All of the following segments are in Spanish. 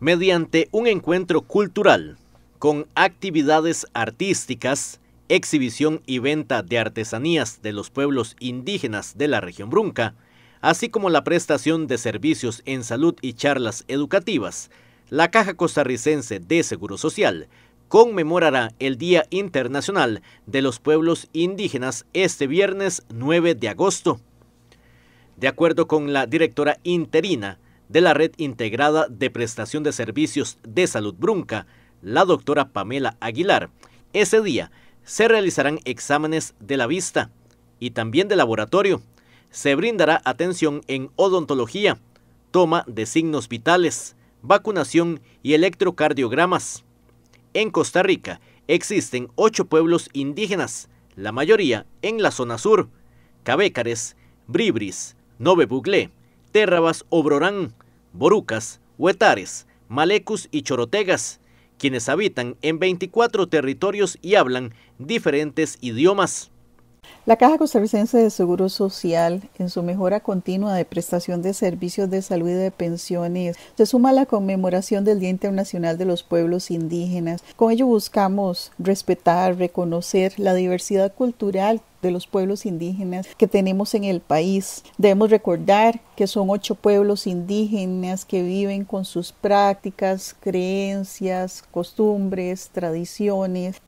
mediante un encuentro cultural con actividades artísticas, exhibición y venta de artesanías de los pueblos indígenas de la región Brunca, así como la prestación de servicios en salud y charlas educativas, la Caja Costarricense de Seguro Social conmemorará el Día Internacional de los Pueblos Indígenas este viernes 9 de agosto. De acuerdo con la directora interina de la Red Integrada de Prestación de Servicios de Salud Brunca, la doctora Pamela Aguilar. Ese día se realizarán exámenes de la vista y también de laboratorio. Se brindará atención en odontología, toma de signos vitales, vacunación y electrocardiogramas. En Costa Rica existen ocho pueblos indígenas, la mayoría en la zona sur, Cabécares, Bribris, Nove Terrabas Obrorán, Borucas, Huetares, Malecus y Chorotegas, quienes habitan en 24 territorios y hablan diferentes idiomas. La Caja Costarricense de Seguro Social, en su mejora continua de prestación de servicios de salud y de pensiones, se suma a la conmemoración del Día Internacional de los Pueblos Indígenas. Con ello buscamos respetar, reconocer la diversidad cultural de los pueblos indígenas que tenemos en el país. Debemos recordar que son ocho pueblos indígenas que viven con sus prácticas, creencias, costumbres, tradiciones.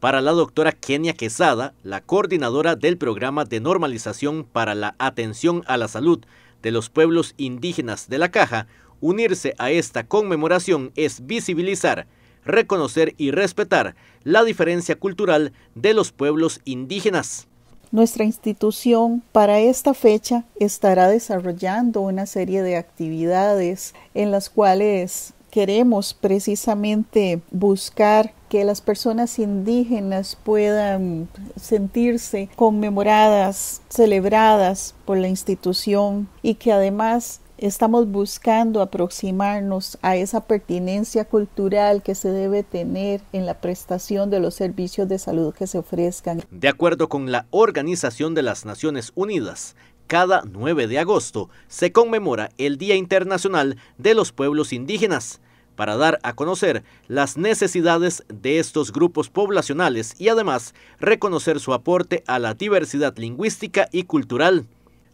Para la doctora Kenia Quesada, la coordinadora del programa de normalización para la atención a la salud de los pueblos indígenas de la caja, unirse a esta conmemoración es visibilizar reconocer y respetar la diferencia cultural de los pueblos indígenas. Nuestra institución para esta fecha estará desarrollando una serie de actividades en las cuales queremos precisamente buscar que las personas indígenas puedan sentirse conmemoradas, celebradas por la institución y que además estamos buscando aproximarnos a esa pertinencia cultural que se debe tener en la prestación de los servicios de salud que se ofrezcan. De acuerdo con la Organización de las Naciones Unidas, cada 9 de agosto se conmemora el Día Internacional de los Pueblos Indígenas para dar a conocer las necesidades de estos grupos poblacionales y además reconocer su aporte a la diversidad lingüística y cultural.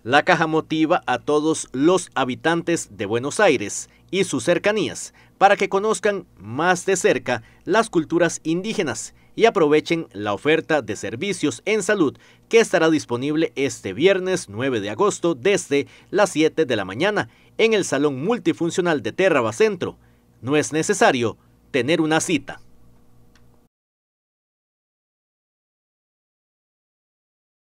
La caja motiva a todos los habitantes de Buenos Aires y sus cercanías para que conozcan más de cerca las culturas indígenas y aprovechen la oferta de servicios en salud que estará disponible este viernes 9 de agosto desde las 7 de la mañana en el Salón Multifuncional de Terraba Centro. No es necesario tener una cita.